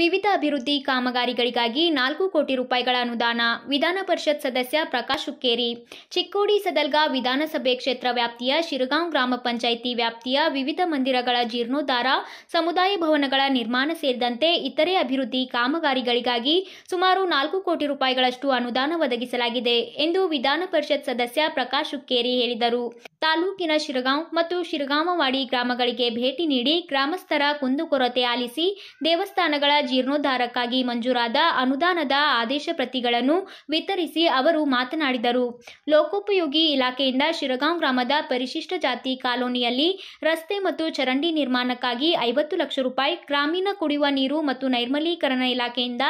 ವಿವಿಧ ಅಭಿವೃದ್ಧಿ ಕಾಮಗಾರಿಗಳಿಗಾಗಿ ನಾಲ್ಕು ಕೋಟಿ ರೂಪಾಯಿಗಳ ಅನುದಾನ ವಿಧಾನ ಪರಿಷತ್ ಸದಸ್ಯ ಪ್ರಕಾಶ್ ಹುಕ್ಕೇರಿ ಚಿಕ್ಕೋಡಿ ಸದಲ್ಗಾ ವಿಧಾನಸಭೆ ಕ್ಷೇತ್ರ ವ್ಯಾಪ್ತಿಯ ಶಿರಗಾಂವ್ ಗ್ರಾಮ ಪಂಚಾಯಿತಿ ವ್ಯಾಪ್ತಿಯ ವಿವಿಧ ಮಂದಿರಗಳ ಜೀರ್ಣೋದ್ಧಾರ ಸಮುದಾಯ ಭವನಗಳ ನಿರ್ಮಾಣ ಸೇರಿದಂತೆ ಇತರೆ ಅಭಿವೃದ್ಧಿ ಕಾಮಗಾರಿಗಳಿಗಾಗಿ ಸುಮಾರು ನಾಲ್ಕು ಕೋಟಿ ರೂಪಾಯಿಗಳಷ್ಟು ಅನುದಾನ ಒದಗಿಸಲಾಗಿದೆ ಎಂದು ವಿಧಾನ ಪರಿಷತ್ ಸದಸ್ಯ ಪ್ರಕಾಶ್ ಹುಕ್ಕೇರಿ ಹೇಳಿದರು ತಾಲೂಕಿನ ಶಿರಗಾಂವ್ ಮತ್ತು ಶಿರಗಾಮವಾಡಿ ಗ್ರಾಮಗಳಿಗೆ ಭೇಟಿ ನೀಡಿ ಗ್ರಾಮಸ್ಥರ ಕುಂದುಕೊರತೆ ಆಲಿಸಿ ದೇವಸ್ಥಾನಗಳ ಜೀರ್ಣೋದ್ಧಾರಕ್ಕಾಗಿ ಮಂಜೂರಾದ ಅನುದಾನದ ಆದೇಶ ಪ್ರತಿಗಳನ್ನು ವಿತರಿಸಿ ಅವರು ಮಾತನಾಡಿದರು ಲೋಕೋಪಯೋಗಿ ಇಲಾಖೆಯಿಂದ ಶಿರಗಾಂವ್ ಗ್ರಾಮದ ಪರಿಶಿಷ್ಟ ಜಾತಿ ಕಾಲೋನಿಯಲ್ಲಿ ರಸ್ತೆ ಮತ್ತು ಚರಂಡಿ ನಿರ್ಮಾಣಕ್ಕಾಗಿ ಐವತ್ತು ಲಕ್ಷ ರೂಪಾಯಿ ಗ್ರಾಮೀಣ ಕುಡಿಯುವ ನೀರು ಮತ್ತು ನೈರ್ಮಲೀಕರಣ ಇಲಾಖೆಯಿಂದ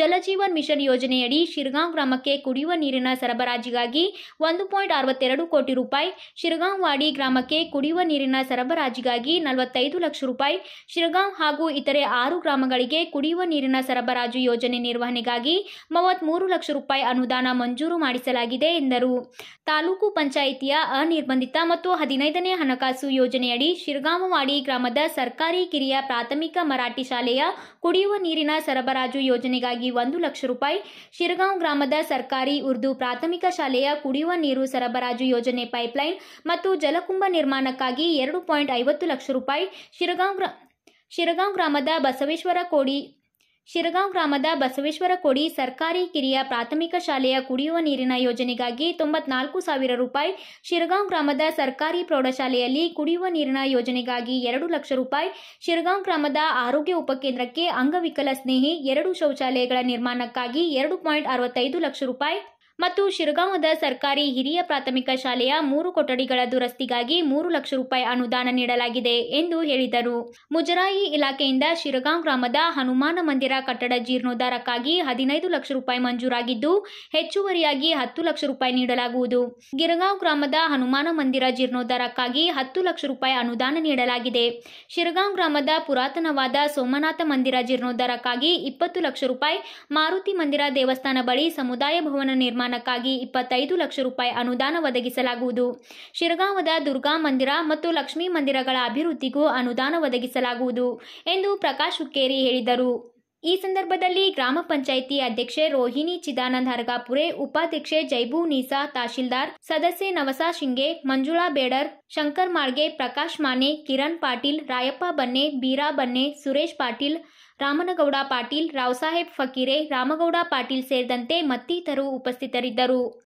ಜಲಜೀವನ್ ಮಿಷನ್ ಯೋಜನೆಯಡಿ ಶಿರಗಾಂವ್ ಗ್ರಾಮಕ್ಕೆ ಕುಡಿಯುವ ನೀರಿನ ಸರಬರಾಜಿಗಾಗಿ ಒಂದು ಪಾಯಿಂಟ್ ಅರವತ್ತೆರಡು ಕೋಟಿ ರೂಪಾಯಿ ಶಿರಗಾಂವಾಡಿ ಗ್ರಾಮಕ್ಕೆ ಕುಡಿಯುವ ನೀರಿನ ಸರಬರಾಜಿಗಾಗಿ ನಲವತ್ತೈದು ಲಕ್ಷ ರೂಪಾಯಿ ಶಿರಗಾಂವ್ ಹಾಗೂ ಇತರೆ ಆರು ಗ್ರಾಮಗಳಿಗೆ ಕುಡಿಯುವ ನೀರಿನ ಸರಬರಾಜು ಯೋಜನೆ ನಿರ್ವಹಣೆಗಾಗಿ ಮೂವತ್ತ್ಮೂರು ಲಕ್ಷ ರೂಪಾಯಿ ಅನುದಾನ ಮಂಜೂರು ಮಾಡಿಸಲಾಗಿದೆ ಎಂದರು ತಾಲೂಕು ಪಂಚಾಯಿತಿಯ ಅನಿರ್ಬಂಧಿತ ಮತ್ತು ಹದಿನೈದನೇ ಹಣಕಾಸು ಯೋಜನೆಯಡಿ ಶಿರಗಾಂವಾಡಿ ಗ್ರಾಮದ ಸರ್ಕಾರಿ ಕಿರಿಯ ಪ್ರಾಥಮಿಕ ಮರಾಠಿ ಶಾಲೆಯ ಕುಡಿಯುವ ನೀರಿನ ಸರಬರಾಜು ಯೋಜನೆಗಾಗಿ ಒಂದು ಲಕ್ಷ ರೂಪಾಯಿ ಶಿರಗಾಂವ್ ಗ್ರಾಮದ ಸರ್ಕಾರಿ ಉರ್ದು ಪ್ರಾಥಮಿಕ ಶಾಲೆಯ ಕುಡಿಯುವ ನೀರು ಸರಬರಾಜು ಯೋಜನೆ ಪೈಪ್ಲೈನ್ ಮತ್ತು ಜಲಕುಂಭ ನಿರ್ಮಾಣಕ್ಕಾಗಿ ಎರಡು ಪಾಯಿಂಟ್ ಐವತ್ತು ಲಕ್ಷ ರೂಪಾಯಿ ಶಿರಗಾಂವ್ ಗ್ರಾ ಶಿರಗಾಂವ್ ಗ್ರಾಮದ ಬಸವೇಶ್ವರ ಕೋಡಿ ಶಿರಗಾಂವ್ ಗ್ರಾಮದ ಬಸವೇಶ್ವರ ಕೋಡಿ ಸರ್ಕಾರಿ ಕಿರಿಯ ಪ್ರಾಥಮಿಕ ಶಾಲೆಯ ಕುಡಿಯುವ ನೀರಿನ ಯೋಜನೆಗಾಗಿ ತೊಂಬತ್ನಾಲ್ಕು ಸಾವಿರ ರೂಪಾಯಿ ಶಿರಗಾಂವ್ ಗ್ರಾಮದ ಸರ್ಕಾರಿ ಪ್ರೌಢಶಾಲೆಯಲ್ಲಿ ಕುಡಿಯುವ ನೀರಿನ ಯೋಜನೆಗಾಗಿ ಎರಡು ಲಕ್ಷ ರೂಪಾಯಿ ಶಿರಗಾಂವ್ ಗ್ರಾಮದ ಆರೋಗ್ಯ ಉಪಕೇಂದ್ರಕ್ಕೆ ಅಂಗವಿಕಲ ಸ್ನೇಹಿ ಎರಡು ಶೌಚಾಲಯಗಳ ನಿರ್ಮಾಣಕ್ಕಾಗಿ ಎರಡು ಪಾಯಿಂಟ್ ಅರವತ್ತೈದು ಲಕ್ಷ ರೂಪಾಯಿ ಮತ್ತು ಶಿರಗಾಂವದ ಸರ್ಕಾರಿ ಹಿರಿಯ ಪ್ರಾಥಮಿಕ ಶಾಲೆಯ ಮೂರು ಕೊಠಡಿಗಳ ದುರಸ್ತಿಗಾಗಿ ಮೂರು ಲಕ್ಷ ರೂಪಾಯಿ ಅನುದಾನ ನೀಡಲಾಗಿದೆ ಎಂದು ಹೇಳಿದರು ಮುಜರಾಯಿ ಇಲಾಖೆಯಿಂದ ಶಿರಗಾಂವ್ ಗ್ರಾಮದ ಹನುಮಾನ ಮಂದಿರ ಕಟ್ಟಡ ಜೀರ್ಣೋದ್ಧಾರಕ್ಕಾಗಿ ಹದಿನೈದು ಲಕ್ಷ ರೂಪಾಯಿ ಮಂಜೂರಾಗಿದ್ದು ಹೆಚ್ಚುವರಿಯಾಗಿ ಹತ್ತು ಲಕ್ಷ ರೂಪಾಯಿ ನೀಡಲಾಗುವುದು ಗಿರಗಾಂವ್ ಗ್ರಾಮದ ಹನುಮಾನ ಮಂದಿರ ಜೀರ್ಣೋದ್ಧಾರಕ್ಕಾಗಿ ಹತ್ತು ಲಕ್ಷ ರೂಪಾಯಿ ಅನುದಾನ ನೀಡಲಾಗಿದೆ ಶಿರಗಾಂವ್ ಗ್ರಾಮದ ಪುರಾತನವಾದ ಸೋಮನಾಥ ಮಂದಿರ ಜೀರ್ಣೋದ್ಧಾರಕ್ಕಾಗಿ ಇಪ್ಪತ್ತು ಲಕ್ಷ ರೂಪಾಯಿ ಮಾರುತಿ ಮಂದಿರ ದೇವಸ್ಥಾನ ಬಳಿ ಸಮುದಾಯ ಭವನ ನಿರ್ಮಾಣ ನಿರ್ಮಾಣಕ್ಕಾಗಿ ಇಪ್ಪತ್ತೈದು ಲಕ್ಷ ರೂಪಾಯಿ ಅನುದಾನ ಒದಗಿಸಲಾಗುವುದು ಶಿರಗಾಂವದ ದುರ್ಗಾ ಮಂದಿರ ಮತ್ತು ಲಕ್ಷ್ಮೀ ಮಂದಿರಗಳ ಅಭಿವೃದ್ಧಿಗೂ ಅನುದಾನ ಒದಗಿಸಲಾಗುವುದು ಎಂದು ಪ್ರಕಾಶ್ ಹುಕ್ಕೇರಿ ಹೇಳಿದರು ಈ ಸಂದರ್ಭದಲ್ಲಿ ಗ್ರಾಮ ಪಂಚಾಯಿತಿ ಅಧ್ಯಕ್ಷೆ ರೋಹಿಣಿ ಚಿದಾನಂದ ಹರಗಾಪುರೆ ಉಪಾಧ್ಯಕ್ಷೆ ಜೈಬು ನೀಸಾ ತಹಶೀಲ್ದಾರ್ ಸದಸ್ಯೆ ನವಸಾ ಶಿಂಗೆ ಮಂಜುಳಾ ಬೇಡರ್ ಶಂಕರ್ ಮಾಳ್ಗೆ ಪ್ರಕಾಶ್ ಮಾನೆ ಕಿರಣ್ ಪಾಟೀಲ್ ರಾಯಪ್ಪ ಬನ್ನೆ ಬೀರಾ ಬನ್ನೆ ಸುರೇಶ್ ಪಾಟೀಲ್ ರಾಮನಗೌಡ ಪಾಟೀಲ್ ರಾವ್ಸಾಹೇಬ್ ಫಕೀರೆ ರಾಮಗೌಡ ಪಾಟೀಲ್ ಸೇರಿದಂತೆ ಮತ್ತಿತರರು ಉಪಸ್ಥಿತರಿದ್ದರು